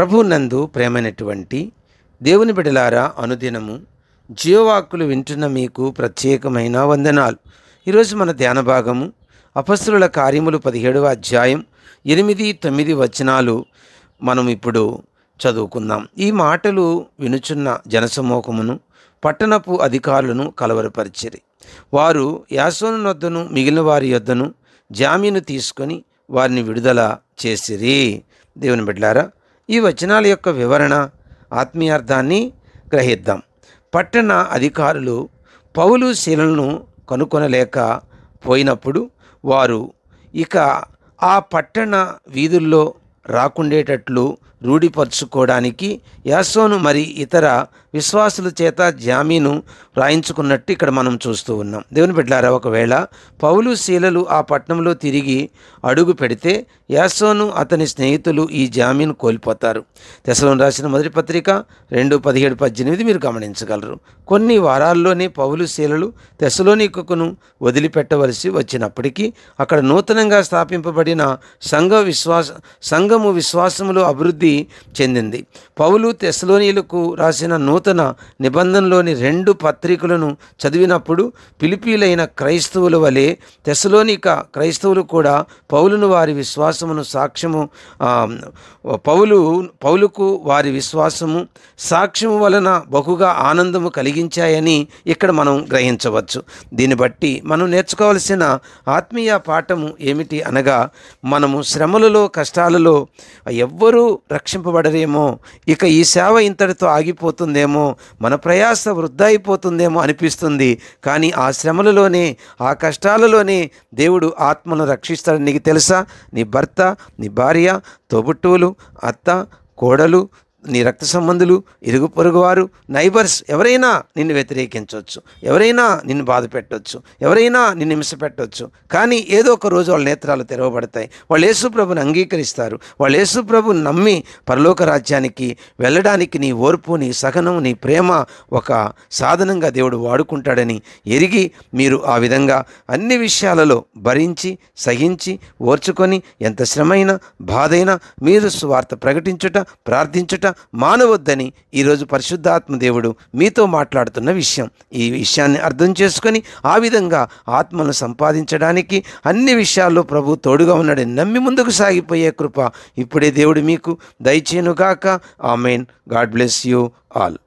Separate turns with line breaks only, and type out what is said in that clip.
ప్రభునందు ప్రేమైనటువంటి దేవుని బిడలారా అనుదినము జీవవాక్కులు వింటున్న మీకు ప్రత్యేకమైన వందనాలు ఈరోజు మన ధ్యాన భాగము అపస్సుల కార్యములు పదిహేడవ అధ్యాయం ఎనిమిది తొమ్మిది వచనాలు మనం ఇప్పుడు చదువుకుందాం ఈ మాటలు వినుచున్న జనసమూహమును పట్టణపు అధికారులను కలవరపరిచిరి వారు యాసోను వద్దను మిగిలిన వారి యొద్దను జామీను తీసుకొని వారిని విడుదల చేసిరి దేవుని బిడ్డారా ఈ వచనాల యొక్క వివరణ ఆత్మీయార్థాన్ని గ్రహిద్దాం పట్టణ అధికారులు పౌలు శీలను కనుక్కొనలేక పోయినప్పుడు వారు ఇక ఆ పట్టణ వీధుల్లో రాకుండేటట్లు రూఢిపరుచుకోవడానికి యాసోను మరి ఇతర విశ్వాసుల చేత జామీను రాయించుకున్నట్టు ఇక్కడ మనం చూస్తూ ఉన్నాం దేవుని బిడ్డారా ఒకవేళ పౌలు శీలలు ఆ పట్టణంలో తిరిగి అడుగు పెడితే యాసోను అతని స్నేహితులు ఈ జామీను కోల్పోతారు దశలో రాసిన మొదటి పత్రిక రెండు పదిహేడు పద్దెనిమిది మీరు గమనించగలరు కొన్ని వారాల్లోనే పౌలు శీలలు తెశలోనికను వదిలిపెట్టవలసి వచ్చినప్పటికీ అక్కడ నూతనంగా స్థాపింపబడిన సంఘ విశ్వాస సంఘము విశ్వాసములో అభివృద్ధి చెందింది పౌలు తెశలోనిలకు రాసిన నూ నూతన నిబంధనలోని రెండు పత్రికలను చదివినప్పుడు పిలిపీలైన క్రైస్తవుల వలె తెసలోనిక క్రైస్తవులు కూడా పౌలును వారి విశ్వాసమును సాక్ష్యము పౌలు పౌలుకు వారి విశ్వాసము సాక్ష్యము వలన బహుగా ఆనందము కలిగించాయని ఇక్కడ మనం గ్రహించవచ్చు దీన్ని బట్టి మనం నేర్చుకోవాల్సిన ఆత్మీయ పాఠము ఏమిటి అనగా మనము శ్రమలలో కష్టాలలో ఎవ్వరూ రక్షింపబడరేమో ఇక ఈ సేవ ఇంతటితో ఆగిపోతుందేమో అయిపోతుందేమో మన ప్రయాస వృద్ధ అయిపోతుందేమో అనిపిస్తుంది కానీ ఆ శ్రమలలోనే ఆ కష్టాలలోనే దేవుడు ఆత్మను రక్షిస్తాడని నీకు తెలుసా నీ భర్త నీ భార్య తోబుట్టువులు అత్త కోడలు నీ రక్త సంబంధులు ఇరుగు పొరుగువారు నైబర్స్ ఎవరైనా నిన్ను వ్యతిరేకించవచ్చు ఎవరైనా నిన్ను బాధ పెట్టవచ్చు ఎవరైనా నిన్ను హింస పెట్టవచ్చు కానీ ఏదో ఒక రోజు వాళ్ళ నేత్రాలు తెరవబడతాయి వాళ్ళు యేసుప్రభుని అంగీకరిస్తారు వాళ్ళు యేసుప్రభుని నమ్మి పరలోక రాజ్యానికి వెళ్ళడానికి నీ ఓర్పు నీ సహనం నీ ప్రేమ ఒక సాధనంగా దేవుడు వాడుకుంటాడని ఎరిగి మీరు ఆ విధంగా అన్ని విషయాలలో భరించి సహించి ఓర్చుకొని ఎంత శ్రమైనా బాధైనా మీరు స్వార్థ ప్రకటించుట ప్రార్థించుట మానవద్దని ఈరోజు పరిశుద్ధాత్మ దేవుడు మీతో మాట్లాడుతున్న విషయం ఈ విషయాన్ని అర్థం చేసుకొని ఆ విధంగా ఆత్మను సంపాదించడానికి అన్ని విషయాల్లో ప్రభు తోడుగా ఉన్నాడని నమ్మి ముందుకు సాగిపోయే కృప ఇప్పుడే దేవుడు మీకు దయచేనుగాక amen God bless you all